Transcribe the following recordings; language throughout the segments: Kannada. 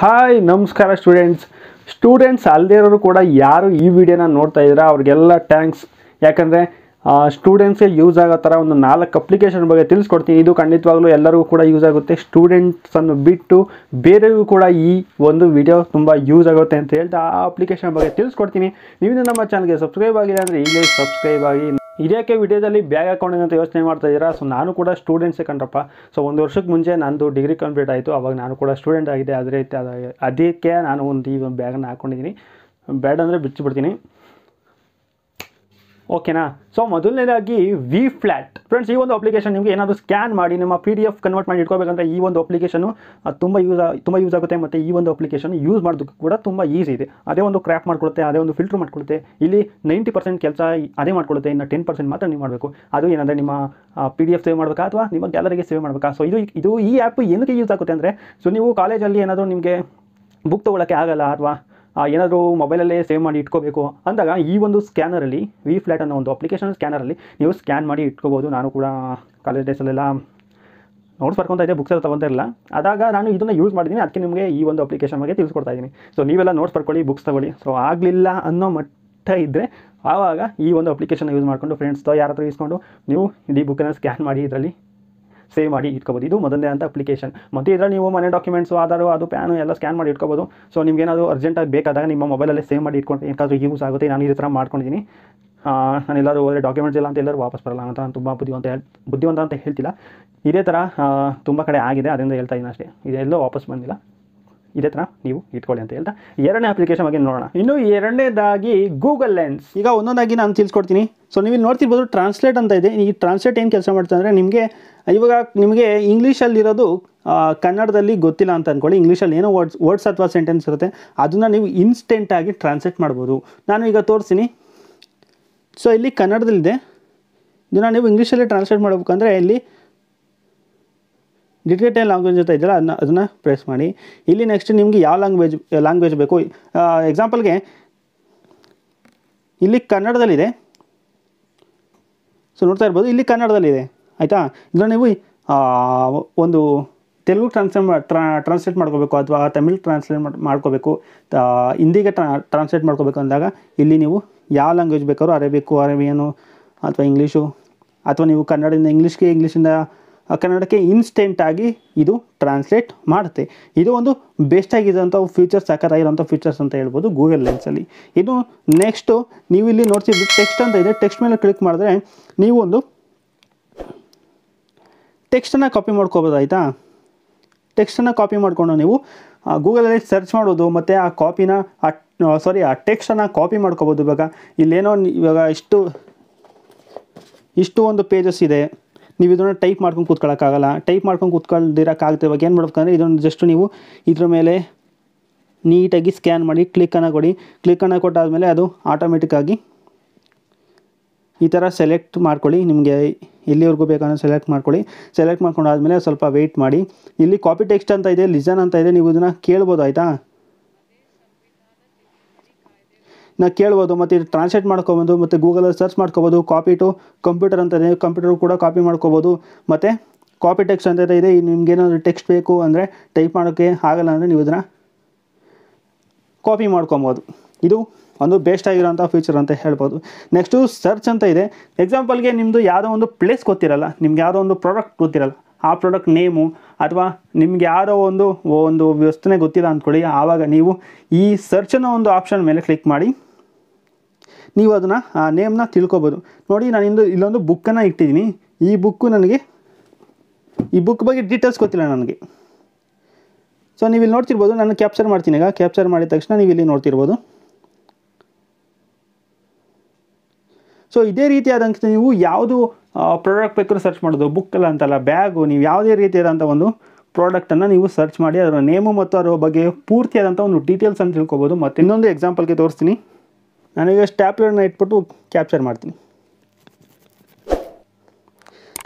ಹಾಯ್ ನಮಸ್ಕಾರ ಸ್ಟೂಡೆಂಟ್ಸ್ ಸ್ಟೂಡೆಂಟ್ಸ್ ಅಲ್ಲದೆ ಇರೋರು ಕೂಡ ಯಾರು ಈ ವಿಡಿಯೋನ ನೋಡ್ತಾ ಇದ್ದೀರಾ ಅವ್ರಿಗೆಲ್ಲ ಥ್ಯಾಂಕ್ಸ್ ಯಾಕಂದರೆ ಸ್ಟೂಡೆಂಟ್ಸ್ಗೆ ಯೂಸ್ ಆಗೋ ಥರ ಒಂದು ನಾಲ್ಕು ಅಪ್ಲಿಕೇಶನ್ ಬಗ್ಗೆ ತಿಳಿಸ್ಕೊಡ್ತೀನಿ ಇದು ಖಂಡಿತವಾಗ್ಲೂ ಎಲ್ಲರಿಗೂ ಕೂಡ ಯೂಸ್ ಆಗುತ್ತೆ ಸ್ಟೂಡೆಂಟ್ಸನ್ನು ಬಿಟ್ಟು ಬೇರೆಗೂ ಕೂಡ ಈ ಒಂದು ವಿಡಿಯೋ ತುಂಬ ಯೂಸ್ ಆಗುತ್ತೆ ಅಂತ ಹೇಳ್ತಾ ಆ ಅಪ್ಲಿಕೇಶನ್ ಬಗ್ಗೆ ತಿಳಿಸ್ಕೊಡ್ತೀನಿ ನೀವು ನಮ್ಮ ಚಾನಲ್ಗೆ ಸಬ್ಸ್ಕ್ರೈಬ್ ಆಗಿದೆ ಅಂದರೆ ಈಗಲೇ ಸಬ್ಸ್ಕ್ರೈಬ್ ಆಗಿ ಇದಕ್ಕೆ ವಿಡಿಯೋದಲ್ಲಿ ಬ್ಯಾಗ್ ಹಾಕೊಂಡಿದೆ ಅಂತ ಯೋಚನೆ ಮಾಡ್ತಾ ಇದ್ದೀರಾ ಸೊ ನಾನು ಕೂಡ ಸ್ಟೂಡೆಂಟ್ಸೇ ಕಂಡ್ರಪ್ಪ ಸೊ ಒಂದು ವರ್ಷಕ್ಕೆ ಮುಂಚೆ ನಂದು ಡಿಗ್ರಿ ಕಂಪ್ಲೀಟ್ ಆಯಿತು ಅವಾಗ ನಾನು ಕೂಡ ಸ್ಟೂಡೆಂಟ್ ಆಗಿದೆ ಅದೇ ರೀತಿ ಅದಕ್ಕೆ ನಾನು ಒಂದು ಈ ಬ್ಯಾಗನ್ನು ಹಾಕೊಂಡಿದ್ದೀನಿ ಬ್ಯಾಡ್ ಅಂದರೆ ಬಿಚ್ಚಿಬಿಡ್ತೀನಿ ಓಕೆನಾ ಸೊ ಮೊದಲನೇದಾಗಿ ವಿ ಫ್ಲಾಟ್ ಫ್ರೆಂಡ್ಸ್ ಈ ಒಂದು ಅಪ್ಲಿಕೇಶನ್ ನಿಮಗೆ ಏನಾದರೂ ಸ್ಕ್ಯಾನ್ ಮಾಡಿ ನಿಮ್ಮ ಪಿ ಡಿ ಎಫ್ ಕನ್ವರ್ಟ್ ಮಾಡಿ ಇಟ್ಕೋಬೇಕಂದ್ರೆ ಈ ಒಂದು ಅಪ್ಲಿಕೇಶನು ತುಂಬ ಯೂಸ್ ತುಂಬ ಯೂಸ್ ಆಗುತ್ತೆ ಮತ್ತು ಈ ಒಂದು ಅಪ್ಲಿಕೇಶನ್ ಯೂಸ್ ಮಾಡೋದಕ್ಕೆ ಕೂಡ ತುಂಬ ಈಸಿ ಇದೆ ಅದೇ ಒಂದು ಕ್ರ್ಯಾಪ್ ಮಾಡಿಕೊಡುತ್ತೆ ಅದೇ ಒಂದು ಫಿಲ್ಟರ್ ಮಾಡಿಕೊಡುತ್ತೆ ಇಲ್ಲಿ ನೈಂಟಿ ಪರ್ಸೆಂಟ್ ಕೆಲಸ ಅದೇ ಮಾಡಿಕೊಡುತ್ತೆ ಇನ್ನು ಟೆನ್ ಪರ್ಸೆಂಟ್ ಮಾತ್ರ ನೀವು ಮಾಡಬೇಕು ಅದು ಏನಂದರೆ ನಿಮ್ಮ ಪಿ ಡಿ ಎಫ್ ಸೇವ್ ಮಾಡಬೇಕಾ ಅಥವಾ ನಿಮ್ಮ ಗ್ಯಾಲರಿಗೆ ಸೇವ್ ಮಾಡಬೇಕಾ ಸೊ ಇದು ಇದು ಈ ಆ್ಯಪ್ ಏನಕ್ಕೆ ಯೂಸ್ ಆಗುತ್ತೆ ಅಂದರೆ ಸೊ ನೀವು ಕಾಲೇಜಲ್ಲಿ ಏನಾದರೂ ನಿಮಗೆ ಬುಕ್ ತೊಗೊಳಕ್ಕೆ ಆಗಲ್ಲ ಅಥವಾ ಏನಾದರೂ ಮೊಬೈಲಲ್ಲೇ ಸೇವ್ ಮಾಡಿ ಇಟ್ಕೋಬೇಕು ಅಂದಾಗ ಈ ಒಂದು ಸ್ಕ್ಯಾನರಲ್ಲಿ ವಿ ಫ್ಲ್ಯಾಟ್ ಅನ್ನೋ ಒಂದು ಅಪ್ಲಿಕೇಶನ್ ಸ್ಕ್ಯಾನರಲ್ಲಿ ನೀವು ಸ್ಕ್ಯಾನ್ ಮಾಡಿ ಇಟ್ಕೋಬೋದು ನಾನು ಕೂಡ ಕಾಲೇಜ್ ಡೇಸಲ್ಲೆಲ್ಲ ನೋಟ್ಸ್ ಬರ್ಕೊತಾ ಇದ್ದೆ ಬುಕ್ಸ್ ಎಲ್ಲ ತೊಗೊತಾ ಆದಾಗ ನಾನು ಇದನ್ನು ಯೂಸ್ ಮಾಡಿದ್ದೀನಿ ಅದಕ್ಕೆ ನಿಮಗೆ ಈ ಒಂದು ಅಪ್ಲಿಕೇಶನ್ ಬಗ್ಗೆ ತಿಳಿಸ್ಕೊಡ್ತಾ ಇದ್ದೀನಿ ಸೊ ನೀವೆಲ್ಲ ನೋಟ್ಸ್ ಬರ್ಕೊಳ್ಳಿ ಬುಕ್ಸ್ ತೊಗೊಳ್ಳಿ ಸೊ ಆಗಲಿಲ್ಲ ಅನ್ನೋ ಮಟ್ಟ ಇದ್ದರೆ ಆವಾಗ ಈ ಒಂದು ಅಪ್ಲಿಕೇಶನ್ ಯೂಸ್ ಮಾಡಿಕೊಂಡು ಫ್ರೆಂಡ್ಸ್ ಯಾರತ್ರ ಯೂಸ್ ಇಸ್ಕೊಂಡು ನೀವು ಇಡೀ ಬುಕ್ಕನ್ನು ಸ್ಕ್ಯಾನ್ ಮಾಡಿ ಇದರಲ್ಲಿ ಸೇವ್ ಮಾಡಿ ಇಟ್ಕೋಬೋದು ಇದು ಮೊದಲನೇ ಅಂತ ಅಪ್ಲಿಕೇಶನ್ ಮತ್ತು ಇದರಲ್ಲಿ ನೀವು ಮನೆ ಡಾಕ್ಯುಮೆಂಟ್ಸು ಆಧಾರು ಅದು ಪ್ಯಾನು ಎಲ್ಲ ಸ್ಕ್ಯಾನ್ ಮಾಡಿ ಇಟ್ಕೋಬೋದು ಸೊ ನಿಮ್ಗೆ ಏನಾದರೂ ಅರ್ಜೆಂಟಾಗಿ ಬೇಕಾದಾಗ ನಿಮ್ಮ ಮೊಬೈಲಲ್ಲೇ ಸೇವ್ ಮಾಡಿ ಇಟ್ಕೊಂಡು ಏನಾದರೂ ಯೂಸ್ ಆಗುತ್ತೆ ನಾನು ಈ ಥರ ಮಾಡ್ಕೊಂಡಿದ್ದೀನಿ ನಾನು ಎಲ್ಲರೂ ಹೋದರೆ ಡಾಕ್ಯುಮೆಂಟ್ಸ್ ಇಲ್ಲ ಅಂತ ಎಲ್ಲರೂ ವಾಪಸ್ ಬರಲ್ಲ ಅಂತ ನಾನು ತುಂಬ ಬುದ್ಧಿವಂತ ಹೇಳಿ ಬುದ್ಧಿವಂತ ಅಂತ ಹೇಳ್ತಿಲ್ಲ ಇದೇ ಥರ ತುಂಬ ಕಡೆ ಆಗಿದೆ ಅದರಿಂದ ಹೇಳ್ತಾ ಇದ್ದೀನಿ ಅಷ್ಟೇ ಇದೆಲ್ಲೋ ವಾಪಸ್ ಬಂದಿಲ್ಲ ಇದೇ ಥರ ನೀವು ಇಟ್ಕೊಳ್ಳಿ ಅಂತ ಹೇಳ್ತಾ ಎರಡನೇ ಅಪ್ಲಿಕೇಶನ್ ಬಗ್ಗೆ ನೋಡೋಣ ಇನ್ನು ಎರಡನೇದಾಗಿ ಗೂಗಲ್ ಲೆನ್ಸ್ ಈಗ ಒಂದೊಂದಾಗಿ ನಾನು ತಿಳಿಸ್ಕೊಡ್ತೀನಿ ಸೊ ನೀವು ನೋಡ್ತಿರ್ಬೋದು ಟ್ರಾನ್ಸ್ಲೇಟ್ ಅಂತ ಇದೆ ಈ ಟ್ರಾನ್ಸ್ಲೇಟ್ ಏನು ಕೆಲಸ ಮಾಡ್ತಾ ಅಂದರೆ ನಿಮಗೆ ಇವಾಗ ನಿಮಗೆ ಇಂಗ್ಲೀಷಲ್ಲಿರೋದು ಕನ್ನಡದಲ್ಲಿ ಗೊತ್ತಿಲ್ಲ ಅಂತ ಅಂದ್ಕೊಳ್ಳಿ ಇಂಗ್ಲೀಷಲ್ಲಿ ಏನೋ ವರ್ಡ್ಸ್ ವರ್ಡ್ಸ್ ಅಥವಾ ಸೆಂಟೆನ್ಸ್ ಇರುತ್ತೆ ಅದನ್ನು ನೀವು ಇನ್ಸ್ಟೆಂಟಾಗಿ ಟ್ರಾನ್ಸ್ಲೇಟ್ ಮಾಡ್ಬೋದು ನಾನು ಈಗ ತೋರಿಸ್ತೀನಿ ಸೊ ಇಲ್ಲಿ ಕನ್ನಡದಲ್ಲಿದೆ ಇದನ್ನು ನೀವು ಇಂಗ್ಲೀಷಲ್ಲಿ ಟ್ರಾನ್ಸ್ಲೇಟ್ ಮಾಡಬೇಕಂದ್ರೆ ಇಲ್ಲಿ ಡಿಟೇಟೇ ಲ್ಯಾಂಗ್ವೇಜ್ ಅಂತ ಇದೆಯಲ್ಲ ಅದನ್ನ ಅದನ್ನು ಪ್ರೆಸ್ ಮಾಡಿ ಇಲ್ಲಿ ನೆಕ್ಸ್ಟ್ ನಿಮಗೆ ಯಾವ ಲ್ಯಾಂಗ್ವೇಜ್ ಲ್ಯಾಂಗ್ವೇಜ್ ಬೇಕು ಎಕ್ಸಾಂಪಲ್ಗೆ ಇಲ್ಲಿ ಕನ್ನಡದಲ್ಲಿದೆ ಸೊ ನೋಡ್ತಾ ಇರ್ಬೋದು ಇಲ್ಲಿ ಕನ್ನಡದಲ್ಲಿದೆ ಆಯಿತಾ ಇದನ್ನು ನೀವು ಒಂದು ತೆಲುಗು ಟ್ರಾನ್ಸ್ಲೇಟ್ ಟ್ರಾನ್ಸ್ಲೇಟ್ ಮಾಡ್ಕೋಬೇಕು ಅಥವಾ ತಮಿಳ್ ಟ್ರಾನ್ಸ್ಲೇಟ್ ಮಾಡ್ಕೋಬೇಕು ಹಿಂದಿಗೆ ಟ್ರಾನ್ಸ್ಲೇಟ್ ಮಾಡ್ಕೋಬೇಕು ಅಂದಾಗ ಇಲ್ಲಿ ನೀವು ಯಾವ ಲ್ಯಾಂಗ್ವೇಜ್ ಬೇಕಾದ್ರೂ ಅರೇಬಿಕ್ಕು ಅರೇಬಿಯನು ಅಥವಾ ಇಂಗ್ಲೀಷು ಅಥವಾ ನೀವು ಕನ್ನಡದಿಂದ ಇಂಗ್ಲೀಷ್ಗೆ ಇಂಗ್ಲೀಷಿಂದ ಕನ್ನಡಕ್ಕೆ ಇನ್ಸ್ಟೆಂಟಾಗಿ ಇದು ಟ್ರಾನ್ಸ್ಲೇಟ್ ಮಾಡುತ್ತೆ ಇದು ಒಂದು ಬೆಸ್ಟಾಗಿರೋಂಥ ಫೀಚರ್ಸ್ ಸಖತ್ತಾಗಿರೋಂಥ ಫೀಚರ್ಸ್ ಅಂತ ಹೇಳ್ಬೋದು ಗೂಗಲ್ ಲೆನ್ಸಲ್ಲಿ ಇದು ನೆಕ್ಸ್ಟು ನೀವು ಇಲ್ಲಿ ನೋಡ್ತಿದ್ದು ಟೆಕ್ಸ್ಟ್ ಅಂತ ಇದೆ ಟೆಕ್ಸ್ಟ್ ಮೇಲೆ ಕ್ಲಿಕ್ ಮಾಡಿದ್ರೆ ನೀವು ಒಂದು ಟೆಕ್ಸ್ಟನ್ನು ಕಾಪಿ ಮಾಡ್ಕೋಬೋದು ಟೆಕ್ಸ್ಟನ್ನು ಕಾಪಿ ಮಾಡಿಕೊಂಡು ನೀವು ಗೂಗಲಲ್ಲಿ ಸರ್ಚ್ ಮಾಡೋದು ಮತ್ತು ಆ ಕಾಪಿನ ಆ ಸಾರಿ ಆ ಟೆಕ್ಸ್ಟನ್ನು ಕಾಪಿ ಮಾಡ್ಕೋಬೋದು ಇವಾಗ ಇಲ್ಲೇನೋ ಇವಾಗ ಇಷ್ಟು ಇಷ್ಟು ಒಂದು ಪೇಜಸ್ ಇದೆ ನೀವು ಇದನ್ನು ಟೈಪ್ ಮಾಡ್ಕೊಂಡು ಕೂತ್ಕೊಳ್ಳೋಕ್ಕಾಗಲ್ಲ ಟೈಪ್ ಮಾಡ್ಕೊಂಡು ಕೂತ್ಕೊಳ್ದಿರೋಕ್ಕಾಗುತ್ತೆ ಇವಾಗ ಏನು ಮಾಡ್ಬೇಕಂದ್ರೆ ಇದನ್ನು ಜಸ್ಟ್ ನೀವು ಇದ್ರ ಮೇಲೆ ನೀಟಾಗಿ ಸ್ಕ್ಯಾನ್ ಮಾಡಿ ಕ್ಲಿಕ್ಕನ್ನು ಕೊಡಿ ಕ್ಲಿಕ್ಕನ್ನು ಕೊಟ್ಟಾದಮೇಲೆ ಅದು ಆಟೋಮೆಟಿಕ್ಕಾಗಿ ಈ ಥರ ಸೆಲೆಕ್ಟ್ ಮಾಡ್ಕೊಳ್ಳಿ ನಿಮಗೆ ಎಲ್ಲಿವರೆಗೂ ಬೇಕಾದ್ರೆ ಸೆಲೆಕ್ಟ್ ಮಾಡ್ಕೊಳ್ಳಿ ಸೆಲೆಕ್ಟ್ ಮಾಡ್ಕೊಂಡಾದ್ಮೇಲೆ ಸ್ವಲ್ಪ ವೆಯ್ಟ್ ಮಾಡಿ ಇಲ್ಲಿ ಕಾಪಿ ಟೆಕ್ಸ್ಟ್ ಅಂತ ಇದೆ ಲಿಸನ್ ಅಂತ ಇದೆ ನೀವು ಇದನ್ನು ಕೇಳ್ಬೋದು ಆಯಿತಾ ನಾ ಕೇಳ್ಬೋದು ಮತ್ತು ಇದು ಟ್ರಾನ್ಸ್ಲೇಟ್ ಮಾಡ್ಕೊಬೋದು ಮತ್ತು ಗೂಗಲಲ್ಲಿ ಸರ್ಚ್ ಮಾಡ್ಕೊಬೋದು ಕಾಪಿ ಟು ಕಂಪ್ಯೂಟರ್ ಇದೆ ಕಂಪ್ಯೂಟರ್ ಕೂಡ ಕಾಪಿ ಮಾಡ್ಕೊಬೋದು ಮತ್ತು ಕಾಪಿ ಟೆಕ್ಸ್ಟ್ ಅಂತ ಇದೆ ನಿಮ್ಗೆ ಏನಾದರೂ ಟೆಕ್ಸ್ಟ್ ಬೇಕು ಅಂದರೆ ಟೈಪ್ ಮಾಡೋಕ್ಕೆ ಆಗಲ್ಲ ಅಂದರೆ ನೀವು ಇದನ್ನು ಕಾಪಿ ಮಾಡ್ಕೊಬೋದು ಇದು ಒಂದು ಬೇಸ್ಟ್ ಆಗಿರೋಂಥ ಫೀಚರ್ ಅಂತ ಹೇಳ್ಬೋದು ನೆಕ್ಸ್ಟು ಸರ್ಚ್ ಅಂತ ಇದೆ ಎಕ್ಸಾಂಪಲ್ಗೆ ನಿಮ್ಮದು ಯಾವುದೋ ಒಂದು ಪ್ಲೇಸ್ ಗೊತ್ತಿರಲ್ಲ ನಿಮ್ಗೆ ಯಾವುದೋ ಒಂದು ಪ್ರಾಡಕ್ಟ್ ಗೊತ್ತಿರಲ್ಲ ಆ ಪ್ರಾಡಕ್ಟ್ ನೇಮು ಅಥವಾ ನಿಮ್ಗೆ ಯಾರೋ ಒಂದು ಒಂದು ವಸ್ತುನೇ ಗೊತ್ತಿಲ್ಲ ಅಂದ್ಕೊಳ್ಳಿ ಆವಾಗ ನೀವು ಈ ಸರ್ಚ್ ಅನ್ನೋ ಒಂದು ಆಪ್ಷನ್ ಮೇಲೆ ಕ್ಲಿಕ್ ಮಾಡಿ ನೀವು ಅದನ್ನು ಆ ನೇಮ್ನ ತಿಳ್ಕೊಬೋದು ನೋಡಿ ನಾನಿಂದು ಇಲ್ಲೊಂದು ಬುಕ್ಕನ್ನು ಇಟ್ಟಿದ್ದೀನಿ ಈ ಬುಕ್ಕು ನನಗೆ ಈ ಬುಕ್ ಬಗ್ಗೆ ಡೀಟೇಲ್ಸ್ ಗೊತ್ತಿಲ್ಲ ನನಗೆ ಸೊ ನೀವು ಇಲ್ಲಿ ನೋಡ್ತಿರ್ಬೋದು ನಾನು ಕ್ಯಾಪ್ಚರ್ ಮಾಡ್ತೀನಿ ಈಗ ಕ್ಯಾಪ್ಚರ್ ಮಾಡಿದ ತಕ್ಷಣ ನೀವು ಇಲ್ಲಿ ನೋಡ್ತಿರ್ಬೋದು ಸೊ ಇದೇ ರೀತಿಯಾದಂಥ ನೀವು ಯಾವುದು ಪ್ರಾಡಕ್ಟ್ ಬೇಕಾದ್ರೂ ಸರ್ಚ್ ಮಾಡೋದು ಬುಕ್ಕಲ್ಲ ಅಂತಲ್ಲ ಬ್ಯಾಗು ನೀವು ಯಾವುದೇ ರೀತಿಯಾದಂಥ ಒಂದು ಪ್ರಾಡಕ್ಟನ್ನು ನೀವು ಸರ್ಚ್ ಮಾಡಿ ಅದರ ನೇಮು ಮತ್ತು ಅದರ ಬಗ್ಗೆ ಪೂರ್ತಿಯಾದಂಥ ಒಂದು ಡೀಟೇಲ್ಸನ್ನು ತಿಳ್ಕೊಬೋದು ಮತ್ತು ಇನ್ನೊಂದು ಎಕ್ಸಾಂಪಲ್ಗೆ ತೋರಿಸ್ತೀನಿ ನನಗೆ ಸ್ಟ್ಯಾಪ್ಲರ್ನ ಇಟ್ಬಿಟ್ಟು ಕ್ಯಾಪ್ಚರ್ ಮಾಡ್ತೀನಿ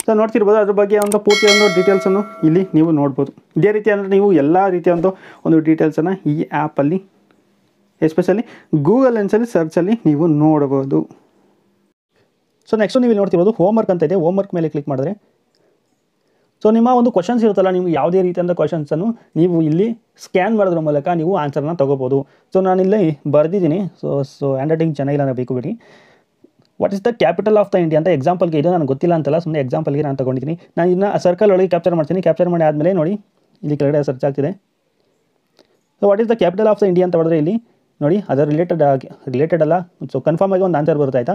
ಸೊ ನೋಡ್ತಿರ್ಬೋದು ಅದ್ರ ಬಗ್ಗೆ ಒಂದು ಪೂರ್ತಿ ಒಂದು ಡೀಟೇಲ್ಸನ್ನು ಇಲ್ಲಿ ನೀವು ನೋಡ್ಬೋದು ಇದೇ ರೀತಿ ಅಂದರೆ ನೀವು ಎಲ್ಲ ರೀತಿಯ ಒಂದು ಒಂದು ಡೀಟೇಲ್ಸನ್ನು ಈ ಆ್ಯಪಲ್ಲಿ ಎಸ್ಪೆಷಲಿ ಗೂಗಲ್ ಲೆನ್ಸಲ್ಲಿ ಸರ್ಚಲ್ಲಿ ನೀವು ನೋಡ್ಬೋದು ಸೊ ನೆಕ್ಸ್ಟು ನೀವು ನೋಡ್ತಿರ್ಬೋದು ಹೋಮ್ ವರ್ಕ್ ಅಂತ ಇದೆ ಹೋಮ್ ವರ್ಕ್ ಮೇಲೆ ಕ್ಲಿಕ್ ಮಾಡಿದ್ರೆ ಸೊ ನಿಮ್ಮ ಒಂದು ಕ್ವಶನ್ಸ್ ಇರುತ್ತಲ್ಲ ನಿಮ್ಗೆ ಯಾವುದೇ ರೀತಿಯಾದ ಕ್ವಶನ್ಸನ್ನು ನೀವು ಇಲ್ಲಿ ಸ್ಕ್ಯಾನ್ ಮಾಡೋದ್ರ ಮೂಲಕ ನೀವು ಆನ್ಸರ್ನ ತೊಗೋಬೋದು ಸೊ ಇಲ್ಲಿ ಬರೆದಿದ್ದೀನಿ ಸೊ ಸೊ ಹ್ಯಾಂಡ್ ರೈಟಿಂಗ್ ಚೆನ್ನಾಗಿಲ್ಲ ಬೇಕು ಬಿಡಿ what is the capital of the India ಅಂತ ಎಕ್ಸಾಂಪಲ್ಗೆ ಇದು ನನಗೆ ಗೊತ್ತಿಲ್ಲ ಅಂತಲ್ಲ ಸುಮ್ಮನೆ ಎಕ್ಸಾಂಪಲ್ಗೆ ನಾನು ತೊಗೊಂಡಿದ್ದೀನಿ ನಾನು ಇದನ್ನ ಸರ್ಕಲ್ ಒಳಗೆ ಕ್ಯಾಪ್ಚರ್ ಮಾಡ್ತೀನಿ ಕ್ಯಾಪ್ಚರ್ ಮಾಡಿ ಆದಮೇಲೆ ನೋಡಿ ಇಲ್ಲಿ ಕೆಳಗಡೆ ಸರ್ಚ್ ಆಗ್ತಿದೆ so what is the capital of the India ಅಂತ ಹೇಳಿದ್ರೆ ಇಲ್ಲಿ ನೋಡಿ ಅದರ ರಿಲೇಟೆಡ್ ರಿಲೇಟೆಡ್ ಅಲ್ಲ ಸೊ ಕನ್ಫರ್ಮ್ ಆಗಿ ಒಂದು ಆನ್ಸರ್ ಬರುತ್ತೆ ಆಯಿತಾ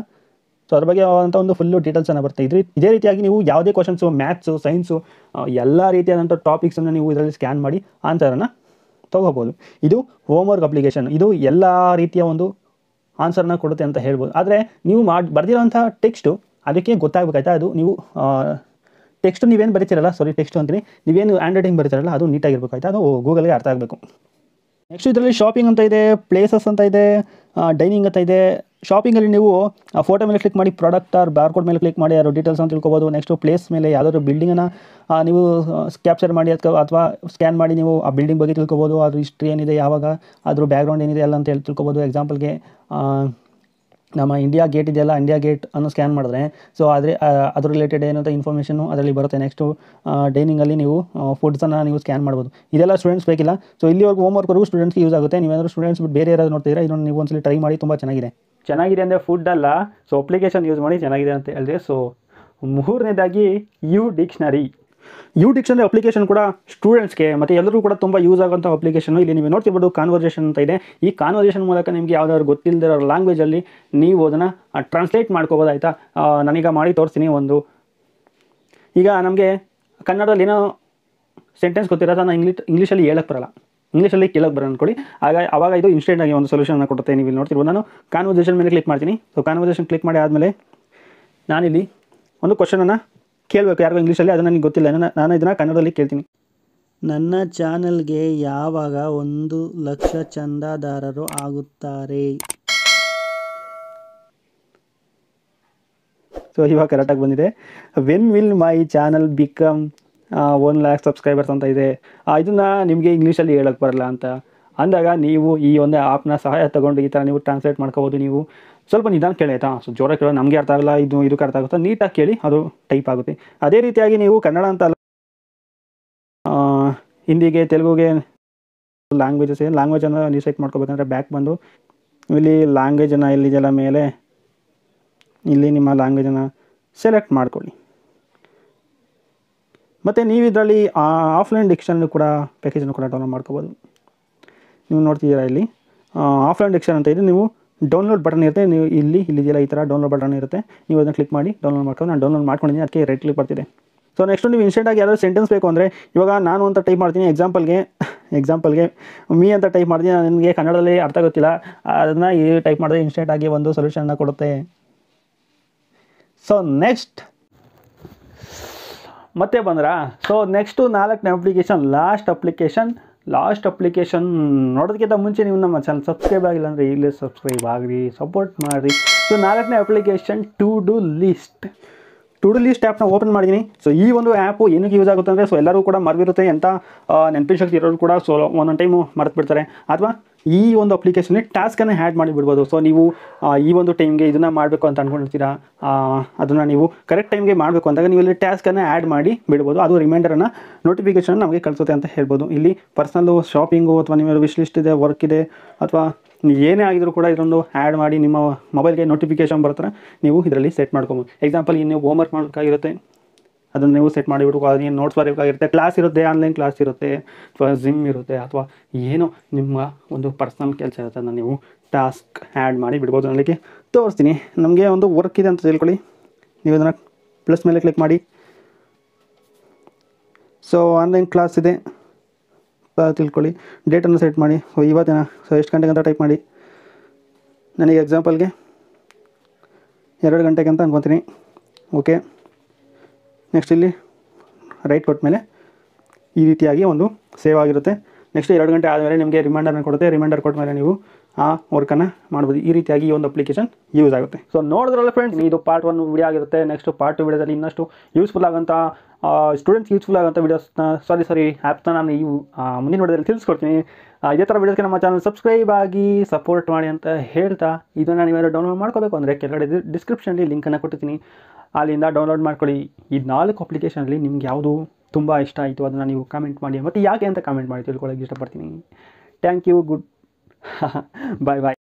ಸೊ ಅದ್ರ ಬಗ್ಗೆ ಅಂತ ಒಂದು ಫುಲ್ಲು ಅನ್ನ ಬರ್ತಾ ಇದ್ರಿ ಇದೇ ರೀತಿಯಾಗಿ ನೀವು ಯಾವುದೇ ಕ್ವಶನ್ಸು ಮ್ಯಾಥ್ಸು ಸೈನ್ಸು ಎಲ್ಲ ರೀತಿಯಾದಂಥ ಟಾಪಿಕ್ಸನ್ನು ನೀವು ಇದರಲ್ಲಿ ಸ್ಕ್ಯಾನ್ ಮಾಡಿ ಆನ್ಸರನ್ನು ತೊಗೋಬೋದು ಇದು ಹೋಮ್ವರ್ಕ್ ಅಪ್ಲಿಕೇಶನ್ ಇದು ಎಲ್ಲ ರೀತಿಯ ಒಂದು ಆನ್ಸರ್ನ ಕೊಡುತ್ತೆ ಅಂತ ಹೇಳ್ಬೋದು ಆದರೆ ನೀವು ಮಾಡಿ ಬರೆದಿರೋಂಥ ಟೆಕ್ಸ್ಟು ಅದಕ್ಕೆ ಗೊತ್ತಾಗಬೇಕಾಯ್ತಾ ಅದು ನೀವು ಟೆಕ್ಸ್ಟ್ ನೀವೇನು ಬರೀತಿರಲ್ಲ ಸಾರಿ ಟೆಕ್ಸ್ಟ್ ಅಂತೀನಿ ನೀವೇನು ಹ್ಯಾಂಡ್ ರೈಟಿಂಗ್ ಬರೀತಿರಲ್ಲ ಅದು ನೀಟಾಗಿರ್ಬೇಕಾಯ್ತಾ ಅದು ಗೂಗಲ್ಗೆ ಅರ್ಥ ಆಗಬೇಕು ನೆಕ್ಸ್ಟ್ ಇದರಲ್ಲಿ ಶಾಪಿಂಗ್ ಅಂತ ಇದೆ ಪ್ಲೇಸಸ್ ಅಂತ ಇದೆ ಡೈನಿಂಗ್ ಅಂತ ಇದೆ ಶಾಪಿಂಗಲ್ಲಿ ನೀವು ಆ ಫೋಟೋ ಮೇಲೆ ಕ್ಲಿಕ್ ಮಾಡಿ ಪ್ರಾಡಕ್ಟ್ ಆರ್ ಬಾರ್ ಕೋಡ್ ಮೇಲೆ ಕ್ಲಿಕ್ ಮಾಡಿ ಯಾರು ಡೀಟೇಲ್ಸ್ ಅಂತ ತಿಳ್ಕೊಬೋದು ನೆಕ್ಸ್ಟು ಪ್ಲೇಸ್ ಮೇಲೆ ಯಾವುದಾದ್ರು ಬಿಲ್ಡಿಂಗನ್ನು ನೀವು ಕ್ಯಾಪ್ಚರ್ ಮಾಡಿ ಅಥವಾ ಅಥವಾ ಸ್ಕ್ಯಾನ್ ಮಾಡಿ ನೀವು ಆ ಬಿಲ್ಡಿಂಗ್ ಬಗ್ಗೆ ತಿಳ್ಕೊಬೋದು ಅದ್ರ ಹಿಸ್ಟ್ರಿ ಏನಿದೆ ಯಾವಾಗ ಅದ್ರ ಬ್ಯಾಕ್ಗ್ರೌಂಡ್ ಏನಿದೆ ಎಲ್ಲ ಅಂತ ಹೇಳಿ ತಿಳ್ಕೊಬೋದು ಎಕ್ಸಾಂಪಲ್ಗೆ ನಮ್ಮ ಇಂಡಿಯಾ ಗೇಟ್ ಇದೆಯಲ್ಲ ಇಂಡಿಯಾ ಗೇಟ್ ಅನ್ನು ಸ್ಕ್ಯಾನ್ ಮಾಡಿದ್ರೆ ಸೊ ಆದರೆ ಅದ್ರ ರಿಲೇಟೆಡ್ ಏನಂತ ಇನ್ಫಾರ್ಮೇಷನು ಅದರಲ್ಲಿ ಬರುತ್ತೆ ನೆಕ್ಸ್ಟು ಡೈನಿಂಗಲ್ಲಿ ನೀವು ಫುಡ್ಸನ್ನು ನೀವು ಸ್ಕ್ಯಾನ್ ಮಾಡ್ಬೋದು ಇದೆಲ್ಲ ಸ್ಟೂಡೆಂಟ್ಸ್ ಬೇಕಿಲ್ಲ ಸೊ ಇಲ್ಲಿವರೆಗೂ ಹೋಮ್ ವರ್ಕ್ವರೆಗೂ ಸ್ಟೂಡೆಂಟ್ಸ್ಗೆ ಯೂಸ್ ಆಗುತ್ತೆ ನೀವೇನಾದರೂ ಸ್ಟೂಡೆಂಟ್ಸ್ ಬಿಟ್ಟು ಬೇರೆ ಯಾರಾದ್ರು ನೋಡ್ತೀರಾ ಇದನ್ನು ನೀವು ಒಂದ್ಸಲಿ ಟ್ರೈ ಮಾಡಿ ತುಂಬ ಚೆನ್ನಾಗಿದೆ ಚೆನ್ನಾಗಿದೆ ಅಂದರೆ ಫುಡ್ ಅಲ್ಲ ಸೊ ಅಪ್ಲಿಕೇಶನ್ ಯೂಸ್ ಮಾಡಿ ಚೆನ್ನಾಗಿದೆ ಅಂತ ಹೇಳಿದ್ರೆ ಸೊ ಮೂರನೇದಾಗಿ U dictionary U dictionary application ಕೂಡ ಸ್ಟೂಡೆಂಟ್ಸ್ಗೆ ಮತ್ತು ಎಲ್ಲರೂ ಕೂಡ ತುಂಬ ಯೂಸ್ ಆಗುವಂಥ ಅಪ್ಲಿಕೇಶನ್ ಇಲ್ಲಿ ನೀವು ನೋಡ್ತಿರ್ಬೋದು ಕಾನ್ವರ್ಸೇಷನ್ ಅಂತ ಇದೆ ಈ ಕಾನ್ವರ್ಸೇಷನ್ ಮೂಲಕ ನಿಮಗೆ ಯಾವುದಾದ್ರು ಗೊತ್ತಿಲ್ಲದಿರೋ ಲ್ಯಾಂಗ್ವೇಜಲ್ಲಿ ನೀವು ಅದನ್ನು ಟ್ರಾನ್ಸ್ಲೇಟ್ ಮಾಡ್ಕೋಬೋದು ಆಯಿತಾ ನಾನೀಗ ಮಾಡಿ ತೋರಿಸ್ತೀನಿ ಒಂದು ಈಗ ನಮಗೆ ಕನ್ನಡದಲ್ಲಿ ಏನೋ ಸೆಂಟೆನ್ಸ್ ಗೊತ್ತಿರೋದು ನಾನು ಇಂಗ್ಲೀಷ್ ಇಂಗ್ಲೀಷಲ್ಲಿ ಹೇಳಕ್ಕೆ ಬರಲ್ಲ ಇಂಗ್ಲೀಷಲ್ಲಿ ಕೇಳಕ್ಕೆ ಬರೋ ಅಂದ್ಕೊಳ್ಳಿ ಆಗ ಅವಾಗ ಇದು ಇನ್ಸ್ಟೆಂಟಾಗಿ ಒಂದು ಸೊಲ್ಯೂಷನ್ ಕೊಡುತ್ತೆ ನೀವು ಇಲ್ಲಿ ನೋಡ್ತಿರ್ಬೋದು ನಾನು ಕಾನ್ವರ್ಸೇಷನ್ ಮೇಲೆ ಕ್ಲಿಕ್ ಮಾಡ್ತೀನಿ ಸೊ ಕಾನ್ವರ್ಸೇಷನ್ ಕ್ಲಿಕ್ ಮಾಡಿ ಆದಮೇಲೆ ನಾನಿಲ್ಲಿ ಒಂದು ಕ್ವಶನನ್ನು ಕೇಳಬೇಕು ಯಾರಿಗೂ ಇಂಗ್ಲೀಷಲ್ಲಿ ಅದು ನನಗೆ ಗೊತ್ತಿಲ್ಲ ನಾನು ಇದನ್ನು ಕನ್ನಡದಲ್ಲಿ ಕೇಳ್ತೀನಿ ನನ್ನ ಚಾನಲ್ಗೆ ಯಾವಾಗ ಒಂದು ಲಕ್ಷ ಚಂದಾದಾರರು ಆಗುತ್ತಾರೆ ಸೊ ಇವಾಗ ಕರೆಕ್ಟಾಗಿ ಬಂದಿದೆ when will my channel become one lakh subscribers ಅಂತ ಇದೆ ಇದನ್ನು ನಿಮಗೆ ಇಂಗ್ಲೀಷಲ್ಲಿ ಹೇಳಕ್ಕೆ ಬರಲ್ಲ ಅಂತ ಅಂದಾಗ ನೀವು ಈ ಒಂದು ಆ್ಯಪ್ನ ಸಹಾಯ ತಗೊಂಡು ಈ ಥರ ನೀವು ಟ್ರಾನ್ಸ್ಲೇಟ್ ಮಾಡ್ಕೋಬೋದು ನೀವು ಸ್ವಲ್ಪ ನಿಧಾನ ಕೇಳಿ ಆಯಿತಾ ಸೊ ಜೋರ ಕೇಳೋ ನಮಗೆ ಅರ್ಥ ಆಗಲ್ಲ ಇದು ಇದಕ್ಕೆ ಅರ್ಥ ಆಗುತ್ತಾ ನೀಟಾಗಿ ಕೇಳಿ ಅದು ಟೈಪ್ ಆಗುತ್ತೆ ಅದೇ ರೀತಿಯಾಗಿ ನೀವು ಕನ್ನಡ ಅಂತ ಅಲ್ಲ ಹಿಂದಿಗೆ ತೆಲುಗುಗೆ ಲ್ಯಾಂಗ್ವೇಜಸ್ ಏನು ಲ್ಯಾಂಗ್ವೇಜನ್ನು ಡಿಸೈಡ್ ಮಾಡ್ಕೋಬೇಕಂದ್ರೆ ಬ್ಯಾಕ್ ಬಂದು ಇಲ್ಲಿ ಲ್ಯಾಂಗ್ವೇಜನ್ನು ಎಲ್ಲಿದೆಲ್ಲ ಮೇಲೆ ಇಲ್ಲಿ ನಿಮ್ಮ ಲ್ಯಾಂಗ್ವೇಜನ್ನು ಸೆಲೆಕ್ಟ್ ಮಾಡ್ಕೊಳ್ಳಿ ಮತ್ತು ನೀವು ಇದರಲ್ಲಿ ಆಫ್ಲೈನ್ ಡಿಕ್ಷನ್ ಕೂಡ ಪ್ಯಾಕೇಜನ್ನು ಕೂಡ ಡೌನ್ಲೋಡ್ ಮಾಡ್ಕೋಬೋದು ನೀವು ನೋಡ್ತಿದ್ದೀರಾ ಇಲ್ಲಿ ಆಫ್ಲೈನ್ ಡಿಕ್ಷನ್ ಅಂತ ಇದೆ ನೀವು ಡೌನ್ಲೋಡ್ ಬಟನ್ ಇರುತ್ತೆ ನೀವು ಇಲ್ಲಿ ಇಲ್ಲಿದೆಯಲ್ಲ ಈ ಥರ ಡೌನ್ಲೋಡ್ ಬಟನ್ ಇರುತ್ತೆ ನೀವು ಅದನ್ನು ಕ್ಲಿಕ್ ಮಾಡಿ ಡೌನ್ಲೋಡ್ ಮಾಡ್ಕೊಂಡು ನಾನು ಡೌನ್ಲೋಡ್ ಮಾಡ್ಕೊಂಡಿದ್ದೀನಿ ಅದಕ್ಕೆ ರೈಟ್ ಕ್ಲಿಕ್ ಬರ್ತಿದೆ ಸೊ ನೆಕ್ಸ್ಟ್ ನೀವು ಇನ್ಸ್ಟೆಂಟಾಗಿ ಯಾರೋ ಸೆಂಟೆನ್ಸ್ ಬೇಕು ಅಂದರೆ ಇವಾಗ ನಾನು ಅಂತ ಟೈಪ್ ಮಾಡ್ತೀನಿ ಎಕ್ಸಾಂಪಲ್ಗೆ ಎಕ್ಸಾಂಪಲ್ಗೆ ಮೀ ಅಂತ ಟೈಪ್ ಮಾಡ್ತೀನಿ ನನಗೆ ಕನ್ನಡದಲ್ಲಿ ಅರ್ಥ ಗೊತ್ತಿಲ್ಲ ಅದನ್ನು ಈ ಟೈಪ್ ಮಾಡಿದ್ರೆ ಇನ್ಸ್ಟೆಂಟಾಗಿ ಒಂದು ಸೊಲ್ಯೂಷನ್ನ ಕೊಡುತ್ತೆ ಸೊ ನೆಕ್ಸ್ಟ್ ಮತ್ತೆ ಬಂದ್ರಾ ಸೊ ನೆಕ್ಸ್ಟು ನಾಲ್ಕನೇ application last application last application ನೋಡೋದಕ್ಕಿಂತ ಮುಂಚೆ ನೀವು ನಮ್ಮ ಚಾನಲ್ ಸಬ್ಸ್ಕ್ರೈಬ್ ಆಗಿಲ್ಲ ಅಂದರೆ ಈಗಲೇ ಸಬ್ಸ್ಕ್ರೈಬ್ ಆಗಿರಿ ಸಪೋರ್ಟ್ ಮಾಡಿರಿ ಸೊ ನಾಲ್ಕನೇ application to do list to do list ಆ್ಯಪ್ನ ಓಪನ್ ಮಾಡಿದ್ದೀನಿ ಸೊ ಈ ಒಂದು ಆ್ಯಪು ಏನಕ್ಕೆ ಯೂಸ್ ಆಗುತ್ತೆ ಅಂದರೆ ಸೊ ಎಲ್ಲರೂ ಕೂಡ ಮರವಿರುತ್ತೆ ಅಂತ ನೆನಪಿನ ಶಕ್ತಿ ಇರೋರು ಕೂಡ ಸೊ ಒಂದೊಂದು ಟೈಮು ಮರೆತು ಬಿಡ್ತಾರೆ ಅಥವಾ ಈ ಒಂದು ಅಪ್ಲಿಕೇಶನಲ್ಲಿ ಟಾಸ್ಕನ್ನು ಮಾಡಿ ಬಿಡ್ಬೋದು ಸೊ ನೀವು ಈ ಒಂದು ಟೈಮ್ಗೆ ಇದನ್ನ ಮಾಡಬೇಕು ಅಂತ ಅಂದ್ಕೊಂಡಿರ್ತೀರಾ ಅದನ್ನು ನೀವು ಕರೆಕ್ಟ್ ಟೈಮ್ಗೆ ಮಾಡಬೇಕು ಅಂದಾಗ ನೀವು ಇಲ್ಲಿ ಟಾಸ್ಕನ್ನು ಆ್ಯಡ್ ಮಾಡಿ ಬಿಡ್ಬೋದು ಅದು ರಿಮೈಂಡರನ್ನು ನೋಟಿಫಿಕೇಷನ್ ನಮಗೆ ಕಳಿಸುತ್ತೆ ಅಂತ ಹೇಳ್ಬೋದು ಇಲ್ಲಿ ಪರ್ಸ್ನಲ್ಲು ಶಾಪಿಂಗು ಅಥವಾ ನಿಮ್ಮ ವಿಶ್ ಲಿಸ್ಟ್ ಇದೆ ವರ್ಕ್ ಇದೆ ಅಥವಾ ಏನೇ ಆಗಿದ್ರು ಕೂಡ ಇದೊಂದು ಆ್ಯಡ್ ಮಾಡಿ ನಿಮ್ಮ ಮೊಬೈಲ್ಗೆ ನೋಟಿಫಿಕೇಶನ್ ಬರ್ತಾರೆ ನೀವು ಇದರಲ್ಲಿ ಸೆಟ್ ಮಾಡ್ಕೊಬೋದು ಎಕ್ಸಾಂಪಲ್ ಈಗ ನೀವು ಹೋಮ್ವರ್ಕ್ ಮಾಡಬೇಕಾಗಿರುತ್ತೆ ಅದನ್ನು ನೀವು ಸೆಟ್ ಮಾಡಿಬಿಟ್ಟು ಏನು ನೋಟ್ಸ್ ಬರಬೇಕಾಗಿರುತ್ತೆ ಕ್ಲಾಸ್ ಇರುತ್ತೆ ಆನ್ಲೈನ್ ಕ್ಲಾಸ್ ಇರುತ್ತೆ ಅಥವಾ ಜಿಮ್ ಇರುತ್ತೆ ಅಥವಾ ಏನೋ ನಿಮ್ಮ ಒಂದು ಪರ್ಸ್ನಲ್ ಕೆಲಸ ಇರುತ್ತೆ ಅದನ್ನು ನೀವು ಟಾಸ್ಕ್ ಆ್ಯಡ್ ಮಾಡಿ ಬಿಡ್ಬೋದು ನನಗೆ ತೋರಿಸ್ತೀನಿ ನಮಗೆ ಒಂದು ವರ್ಕ್ ಇದೆ ಅಂತ ತಿಳ್ಕೊಳ್ಳಿ ನೀವು ಅದನ್ನು ಪ್ಲಸ್ ಮೇಲೆ ಕ್ಲಿಕ್ ಮಾಡಿ ಸೊ ಆನ್ಲೈನ್ ಕ್ಲಾಸ್ ಇದೆ ತಿಳ್ಕೊಳ್ಳಿ ಡೇಟನ್ನು ಸೆಟ್ ಮಾಡಿ ಸೊ ಇವತ್ತಿನ ಸೊ ಎಷ್ಟು ಗಂಟೆಗೆ ಅಂತ ಟೈಪ್ ಮಾಡಿ ನನಗೆ ಎಕ್ಸಾಂಪಲ್ಗೆ ಎರಡು ಗಂಟೆಗೆ ಅಂತ ಅನ್ಕೊತೀನಿ ಓಕೆ ನೆಕ್ಸ್ಟ್ ಇಲ್ಲಿ ರೈಟ್ ಕೊಟ್ಟ ಮೇಲೆ ಈ ರೀತಿಯಾಗಿ ಒಂದು ಸೇವ್ ಆಗಿರುತ್ತೆ ನೆಕ್ಸ್ಟ್ ಎರಡು ಗಂಟೆ ಆದಮೇಲೆ ನಿಮಗೆ ರಿಮೈಂಡರ್ನ ಕೊಡುತ್ತೆ ರಿಮೈಂಡರ್ ಕೊಟ್ಟ ಮೇಲೆ ನೀವು ಆ ವರ್ಕನ್ನು ಮಾಡ್ಬೋದು ಈ ರೀತಿಯಾಗಿ ಈ ಒಂದು ಅಪ್ಲಿಕೇಶನ್ ಯೂಸ್ ಆಗುತ್ತೆ ಸೊ ನೋಡಿದ್ರಲ್ಲ ಫ್ರೆಂಡ್ಸ್ ಇದು ಪಾರ್ಟ್ ಒನ್ ವಿಡಿಯೋ ಆಗಿರುತ್ತೆ ನೆಕ್ಸ್ಟ್ ಪಾರ್ಟ್ ಟು ವಿಡಿಯೋದಲ್ಲಿ ಇನ್ನಷ್ಟು ಯೂಸ್ಫುಲ್ ಆಗೋಂಥ ಸ್ಟೂಡೆಂಟ್ಸ್ ಯೂಸ್ಫುಲ್ ಆಗೋಂಥ ವೀಡಿಯೋಸ್ನ ಸಾರಿ ಸಾರಿ ಆ್ಯಪ್ನ ನಾನು ಈ ಮುಂದಿನ ವಿಡಿಯೋದಲ್ಲಿ ತಿಳಿಸ್ಕೊಡ್ತೀನಿ ಇದೇ ಥರ ವೀಡಿಯೋಸ್ಗೆ ನಮ್ಮ ಚಾನಲ್ ಸಬ್ಸ್ಕ್ರೈಬ್ ಆಗಿ ಸಪೋರ್ಟ್ ಮಾಡಿ ಅಂತ ಹೇಳ್ತಾ ಇದನ್ನು ನೀವೆಲ್ಲ ಡೌನ್ಲೋಡ್ ಮಾಡ್ಕೋಬೇಕು ಅಂದರೆ ಕೆಳಗಡೆ ಡಿಸ್ಕ್ರಿಪ್ಷನಲ್ಲಿ ಲಿಂಕನ್ನು ಕೊಟ್ಟಿದ್ದೀನಿ ಅಲ್ಲಿಂದ ಡೌನ್ಲೋಡ್ ಮಾಡ್ಕೊಳ್ಳಿ ಈ ನಾಲ್ಕು ಅಪ್ಲಿಕೇಶನಲ್ಲಿ ನಿಮ್ಗೆ ಯಾವುದು ತುಂಬ ಇಷ್ಟ ಆಯಿತು ಅದನ್ನು ನೀವು ಕಾಮೆಂಟ್ ಮಾಡಿ ಮತ್ತು ಯಾಕೆ ಅಂತ ಕಾಮೆಂಟ್ ಮಾಡಿ ತಿಳ್ಕೊಳ್ಳೋಕೆ ಇಷ್ಟಪಡ್ತೀನಿ thank you goodbye bye